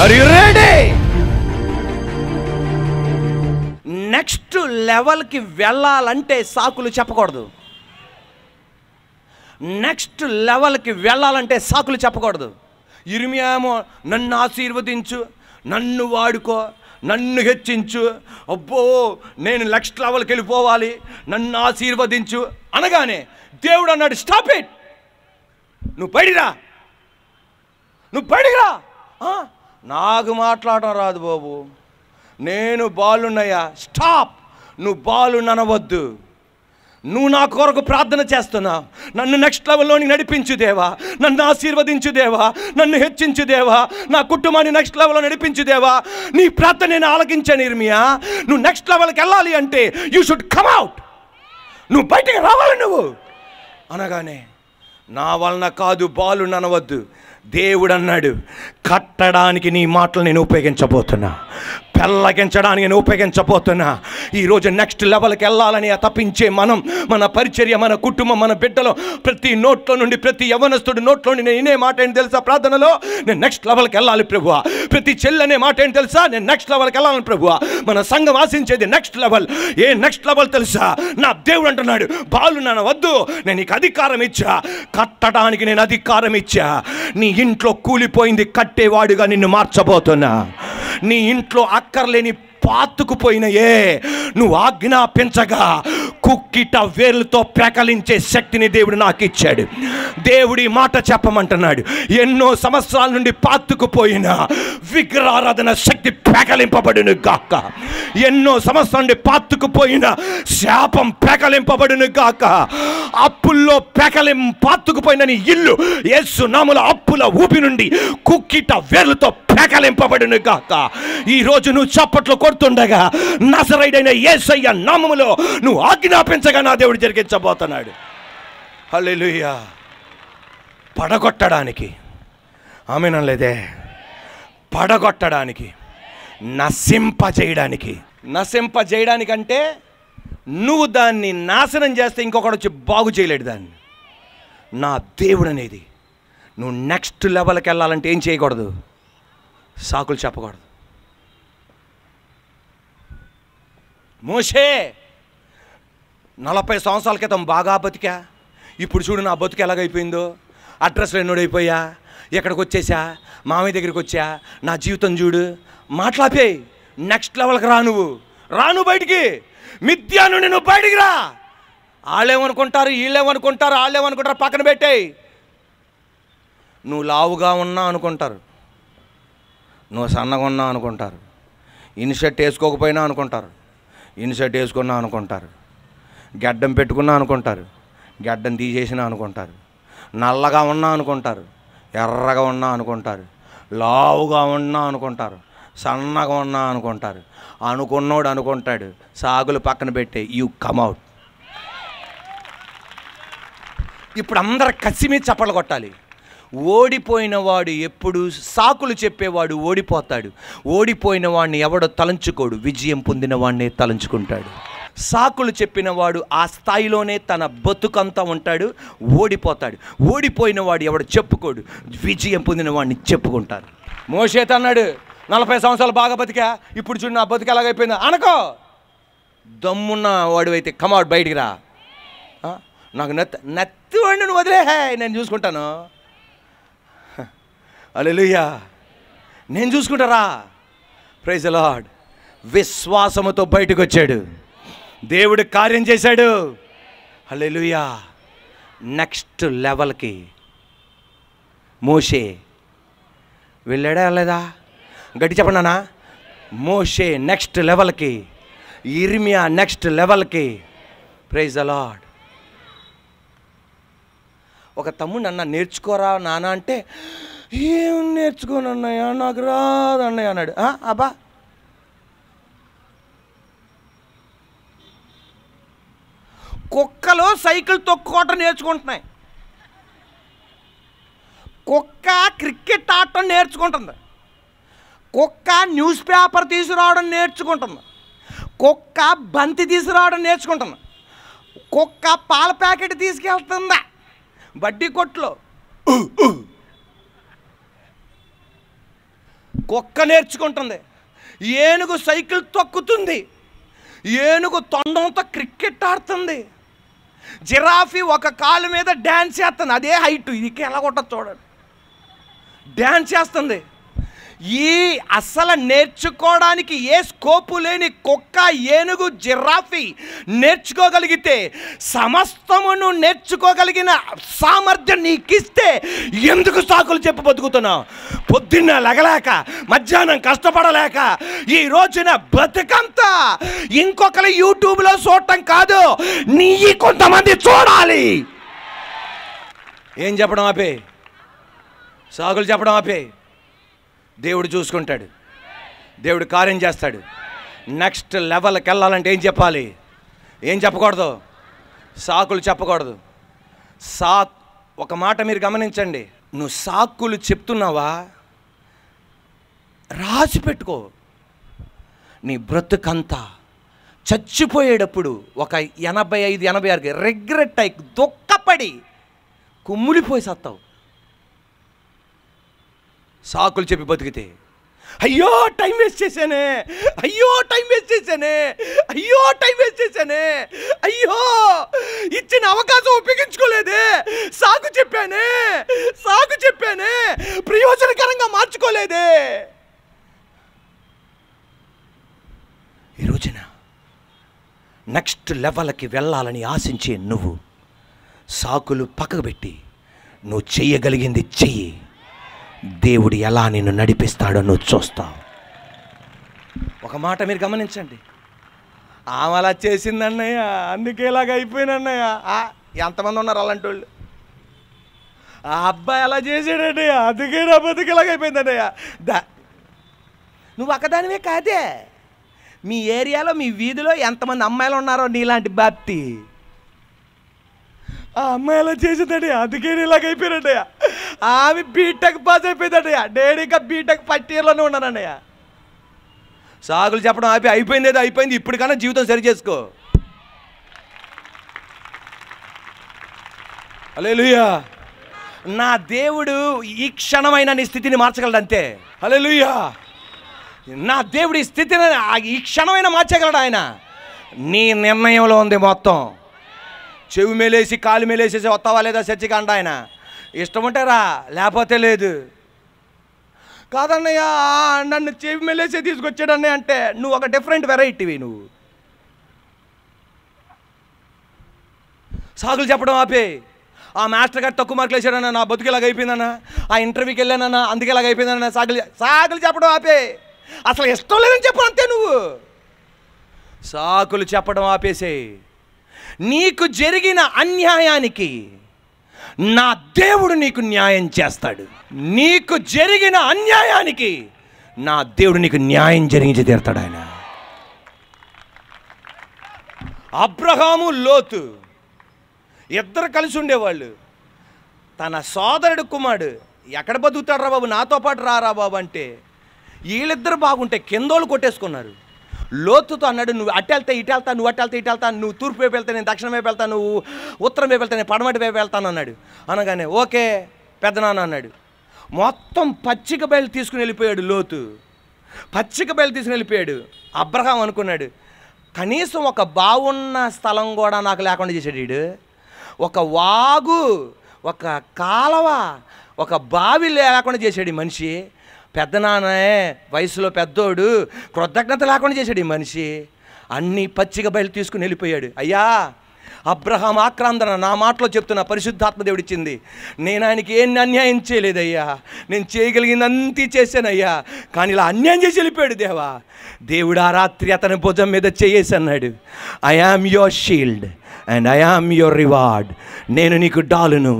are you ready next లెవెల్కి వెళ్ళాలంటే సాకులు చెప్పకూడదు నెక్స్ట్ లెవెల్కి వెళ్ళాలంటే సాకులు చెప్పకూడదు ఇరిమియామో నన్ను ఆశీర్వదించు నన్ను వాడుకో నన్ను హెచ్చించు అబ్బో నేను నెక్స్ట్ లెవెల్కి వెళ్ళిపోవాలి నన్ను ఆశీర్వదించు అనగానే దేవుడు అన్నాడు స్టాప్ ఇట్ నువ్వు బయటిరా నువ్వు బయటిరా నాకు మాట్లాడటం రాదు బాబు నేను బాలున్నయ్యా స్టాప్ నువ్వు బాలు ననవద్దు నువ్వు నా కొరకు ప్రార్థన చేస్తున్నావు నన్ను నెక్స్ట్ లెవెల్లోని నడిపించు దేవా నన్ను ఆశీర్వదించు దేవా నన్ను హెచ్చించు దేవా నా కుటుంబాన్ని నెక్స్ట్ లెవెల్లో నడిపించు దేవా నీ ప్రార్థన నేను ఆలకించాను ఇర్మియా నువ్వు నెక్స్ట్ లెవెల్కి వెళ్ళాలి అంటే యూ షుడ్ కమ్ అవుట్ నువ్వు బయటకు రావాలి నువ్వు అనగానే నా వలన కాదు బాలు ననవద్దు దేవుడు అన్నాడు కట్టడానికి నీ మాటలు నేను ఉపయోగించబోతున్నా పెళ్ళగించడానికి నేను ఉపయోగించబోతున్నా ఈరోజు నెక్స్ట్ లెవెల్కి వెళ్ళాలని తప్పించే మనం మన పరిచర్య మన కుటుంబం మన బిడ్డలో ప్రతి నోట్లో నుండి ప్రతి యవనస్తుడి నోట్లో నుండి నేనే మాట ఏంటి తెలుసా ప్రార్థనలో నేను నెక్స్ట్ లెవెల్కి వెళ్ళాలి ప్రభువా ప్రతి చెల్లి అనే మాట ఏంటి తెలుసా నేను నెక్స్ట్ లెవెల్కి వెళ్ళాలని ప్రభువా మన సంఘం ఆశించేది నెక్స్ట్ లెవెల్ ఏ నెక్స్ట్ లెవెల్ తెలుసా నా దేవుడు అంటున్నాడు బాలు నన్ను వద్దు నేను నీకు అధికారం ఇచ్చా కట్టడానికి నేను అధికారం ఇచ్చా నీ ఇంట్లో కూలిపోయింది కట్టేవాడుగా నిన్ను మార్చబోతున్నా నీ ఇంట్లో అక్కర్లేని పాతుకుపోయినయే నువ్వు ఆజ్ఞాపించగా కుక్కిట వేర్లతో పేకలించే శక్తిని దేవుడు నాకు ఇచ్చాడు దేవుడి మాట చెప్పమంటున్నాడు ఎన్నో సంవత్సరాల నుండి పాతుకుపోయిన విగ్రహారాధన శక్తి పెకలింపబడును గాక ఎన్నో సంవత్సరాల నుండి పాతుకుపోయిన శాపం పేకలింపబడును గాక అప్పుల్లో పేకలిం పాతుకుపోయినని ఇల్లు ఎస్సు నాముల అప్పుల ఊపి నుండి కుక్కిట వేర్లతో పెకలింపబడును గాక రోజు నువ్వు చప్పట్లు కొడుతుండగా నసరైడైన ఏసయ్య నామములో నువ్వు ఆగ్ని ఆపించగా నా దేవుడు జరిగించబోతున్నాడు హల్లెలుయ్యా పడగొట్టడానికి ఆమె లేదే పడగొట్టడానికి నశింప చేయడానికి నశింప చేయడానికంటే నువ్వు దాన్ని నాశనం చేస్తే ఇంకొకటి వచ్చి బాగు చేయలేడు దాన్ని నా దేవుడు అనేది నువ్వు నెక్స్ట్ లెవెల్కి వెళ్ళాలంటే ఏం చేయకూడదు సాకులు చెప్పకూడదు మోషే నలభై సంవత్సరాల క్రితం బాగా బతికా ఇప్పుడు చూడు నా బతుకు ఎలాగైపోయిందో అడ్రస్ అయిపోయా ఇక్కడికి వచ్చేసా మామయ్య దగ్గరికి వచ్చా నా జీవితం చూడు మాట్లాపే నెక్స్ట్ లెవెల్కి రా నువ్వు రాను బయటికి మిథ్యా నుండి నువ్వు బయటికి రా వాళ్ళేమనుకుంటారు వీళ్ళేమనుకుంటారు వాళ్ళేమనుకుంటారు పక్కన పెట్టేయి నువ్వు లావుగా ఉన్నా అనుకుంటారు నువ్వు సన్నగా ఉన్నా అనుకుంటారు ఇన్షర్ట్ వేసుకోకపోయినా అనుకుంటారు ఇన్షర్ట్ వేసుకున్నా అనుకుంటారు గడ్డం పెట్టుకున్నా అనుకుంటారు గడ్డం తీసేసినా అనుకుంటారు నల్లగా ఉన్నా అనుకుంటారు ఎర్రగా ఉన్నా అనుకుంటారు లావుగా ఉన్నా అనుకుంటారు సన్నగా ఉన్నా అనుకుంటారు అనుకున్నోడు అనుకుంటాడు సాగులు పక్కన పెట్టే యూ కమ్అవుట్ ఇప్పుడు అందరు కసి మీద చప్పలు కొట్టాలి ఓడిపోయిన వాడు ఎప్పుడు సాకులు చెప్పేవాడు ఓడిపోతాడు ఓడిపోయిన వాడిని ఎవడో తలంచుకోడు విజయం పొందిన వాడినే తలంచుకుంటాడు సాకులు చెప్పిన వాడు ఆ స్థాయిలోనే తన బతుకంతా ఉంటాడు ఓడిపోతాడు ఓడిపోయిన వాడు ఎవడు చెప్పుకోడు విజయం పొందిన వాడిని చెప్పుకుంటారు మోషేత్ అన్నాడు నలభై సంవత్సరాలు బాగా బతికా ఇప్పుడు చూడు నా బతుకు ఎలాగైపోయిందా అనుకో దమ్మున్న వాడు అయితే కమాడు బయటికి రా నాకు నెత్త నెత్తి వాడిని నువ్వు వదిలే నేను చూసుకుంటాను అలెలుయ్యా నేను చూసుకుంటారా ప్రైజ్ లాడ్ విశ్వాసముతో బయటకు వచ్చాడు దేవుడు కార్యం చేశాడు హలెలుయా నెక్స్ట్ లెవెల్కి మోషే వెళ్ళాడా లేదా గట్టి చెప్పండినా మోషే నెక్స్ట్ లెవెల్కి ఇర్మియా నెక్స్ట్ లెవెల్కి ప్రైజ్ అలాడ్ ఒక తమ్ముడు అన్న నేర్చుకోరా నాన్న అంటే ఏం నేర్చుకోనన్నయ్యా నాకు అన్నయ్య అన్నాడు అబ్బా కుక్కలు సైకిల్ తొక్కుకోవటం నేర్చుకుంటున్నాయి కుక్క క్రికెట్ ఆడటం నేర్చుకుంటుంది కుక్క న్యూస్ పేపర్ తీసుకురావడం నేర్చుకుంటుంది కుక్క బంతి తీసుకురావడం నేర్చుకుంటుంది కుక్క పాల ప్యాకెట్ తీసుకెళ్తుందా బడ్డీ కొట్లో కుక్క నేర్చుకుంటుంది ఏనుగు సైకిల్ తొక్కుతుంది ఏనుగు తొండంతో క్రికెట్ ఆడుతుంది జిరాఫీ ఒక కాలు మీద డ్యాన్స్ చేస్తుంది అదే హైట్ ఇది ఎలా కొట్టదు చూడండి డ్యాన్స్ చేస్తుంది ఈ అసలు నేర్చుకోవడానికి ఏ స్కోపు లేని కుక్క ఏనుగు జిరాఫీ నేర్చుకోగలిగితే సమస్తమును నేర్చుకోగలిగిన సామర్థ్యం నీకిస్తే ఎందుకు సాకులు చెప్పి బతుకుతున్నావు పొద్దున్న లగలేక మధ్యాహ్నం కష్టపడలేక ఈ రోజున బ్రతికంతా ఇంకొకరి యూట్యూబ్లో చూడటం కాదు నీ కొంతమంది చూడాలి ఏం చెప్పడం ఆపే సాగులు చెప్పడం ఆపే దేవుడు చూసుకుంటాడు దేవుడు కార్యం చేస్తాడు నెక్స్ట్ లెవెల్కి వెళ్ళాలంటే ఏం చెప్పాలి ఏం చెప్పకూడదు సాకులు చెప్పకూడదు సా ఒక మాట మీరు గమనించండి నువ్వు సాకులు చెప్తున్నావా రాసి పెట్టుకో నీ బ్రతుకంతా చచ్చిపోయేటప్పుడు ఒక ఎనభై ఐదు ఎనభై ఆరుకి రిగ్రెట్ అయి దుఃఖపడి కుమ్ములిపోయి సత్తావు సాకులు చెప్పి బతికితే అయ్యో టైం వేస్ట్ చేశానే అయ్యో టైం వేస్ట్ చేశానే అయ్యో టైం వేస్ట్ చేశానే అయ్యో ఇచ్చిన అవకాశం ఉపయోగించుకోలేదే సాకు చెప్పానే సాకు చెప్పానే ప్రయోజనకరంగా మార్చుకోలేదే ఈ రోజున నెక్స్ట్ లెవెల్కి వెళ్ళాలని ఆశించే నువ్వు సాకులు పక్కకు పెట్టి నువ్వు చెయ్యగలిగింది చెయ్యి దేవుడు ఎలా నిన్ను నడిపిస్తాడో నువ్వు చూస్తావు ఒక మాట మీరు గమనించండి ఆమె అలా చేసింది అన్నయ్య అందుకే ఇలాగ అయిపోయింది అన్నయ్య ఎంతమంది ఉన్నారు అలాంటి వాళ్ళు ఆ అబ్బాయి అలా చేసాడండి అందుకే నా బతుకు అయిపోయింది అన్నయ్య దా నువ్వు ఒకదానివే కాదే మీ ఏరియాలో మీ వీధిలో ఎంతమంది అమ్మాయిలు ఉన్నారో నీలాంటి బాప్తి ఆ అమ్మాయి ఎలా చేసిందయ్యా అందుకే ఇలాగ ఆమె బీటెక్ పాస్ అయిపోయిందండి నేను ఇంకా బీటెక్ పట్టీర్లోనే ఉన్నానండి సాగులు చెప్పడం ఆపి అయిపోయింది ఏదో అయిపోయింది ఇప్పటికన్నా జీవితం సరి చేసుకో లుయ్యా నా దేవుడు ఈ క్షణమైన నీ స్థితిని మార్చగలడు అంతే లుయ్యా నా దేవుడు ఈ స్థితిని ఈ క్షణమైన మార్చగలడు ఆయన నీ నిర్ణయంలో ఉంది మొత్తం చెవి మేలేసి కాలు మేలేసేసి వస్తావా లేదా చర్చికి అంట ఆయన ఇష్టం ఉంటే రా లేకపోతే లేదు కాదన్నయ్య నన్ను చెవి మేలేసి తీసుకొచ్చాడన్నయ్య అంటే నువ్వు ఒక డిఫరెంట్ వెరైటీవి నువ్వు సాగులు చెప్పడం ఆపే ఆ మాస్టర్ గారు తక్కువ మార్కులు వేసాడన్న నా బతుకు ఇలాగ అయిపోయిందన్న ఆ ఇంటర్వ్యూకి వెళ్ళానన్న అందుకే ఇలాగ అయిపోయిందన్న సాగులు సాగులు చెప్పడం ఆపే అసలు ఇష్టం లేదని చెప్పు అంతే నువ్వు సాకులు చెప్పడం ఆపేసేయి నీకు జరిగిన అన్యాయానికి నా దేవుడు నీకు న్యాయం చేస్తాడు నీకు జరిగిన అన్యాయానికి నా దేవుడు నీకు న్యాయం జరిగించి తీరుతాడు ఆయన అబ్రహాము లోతు ఇద్దరు కలిసి ఉండేవాళ్ళు తన సోదరుడు కుమారుడు ఎక్కడ బతుకుతాడు రా బాబు నాతో పాటు రారా బాబు అంటే వీళ్ళిద్దరు బాగుంటే కిందోళ్ళు కొట్టేసుకున్నారు లోతుతో అన్నాడు నువ్వు వెళ్తే ఇటు వెళ్తా నువ్వు అట్టెళ్తే ఇటు వెళ్తాను నువ్వు తూర్పు వైపు వెళ్తా నేను దక్షిణం వైపు వెళ్తాను నువ్వు ఉత్తరం వైపు వెళ్తా నేను పడమటి వైపు వెళ్తాను అన్నాడు అనగానే ఓకే పెద్దనాన్న అన్నాడు మొత్తం పచ్చిక బయలు తీసుకుని వెళ్ళిపోయాడు లోతు పచ్చిక బయలు తీసుకుని వెళ్ళిపోయాడు అబ్రహాం అనుకున్నాడు కనీసం ఒక బావున్న స్థలం కూడా నాకు లేకుండా చేశాడు వీడు ఒక వాగు ఒక కాలవ ఒక బావి లేకుండా చేశాడు మనిషి పెద్దనాన్నే వయసులో పెద్దోడు కృతజ్ఞత లేకుండా చేశాడు ఈ మనిషి అన్ని పచ్చిక బయలు తీసుకుని వెళ్ళిపోయాడు అయ్యా అబ్రహాం ఆక్రాందన నా మాటలో చెప్తున్న పరిశుద్ధాత్మదేవుడు ఇచ్చింది నేను ఆయనకి ఏం అన్యాయం చేయలేదయ్యా నేను చేయగలిగింది చేయగలిగినంత చేశానయ్యా కానీ ఇలా అన్యాయం చేసి వెళ్ళిపోయాడు దేవా దేవుడు ఆ రాత్రి అతని భుజం మీద చేయేసి అన్నాడు I am your shield and I am your reward నేను నీకు డాలును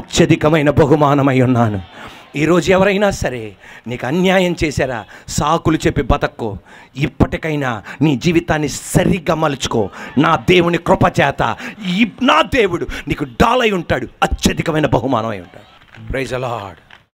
అత్యధికమైన బహుమానమై ఉన్నాను ఈరోజు ఎవరైనా సరే నీకు అన్యాయం చేశారా సాకులు చెప్పి బతక్కో ఇప్పటికైనా నీ జీవితాన్ని సరిగ్గా మలుచుకో నా దేవుని కృపచేత నా దేవుడు నీకు డాలై ఉంటాడు అత్యధికమైన బహుమానం అయి ఉంటాడు ప్రైజ్ అలాడ్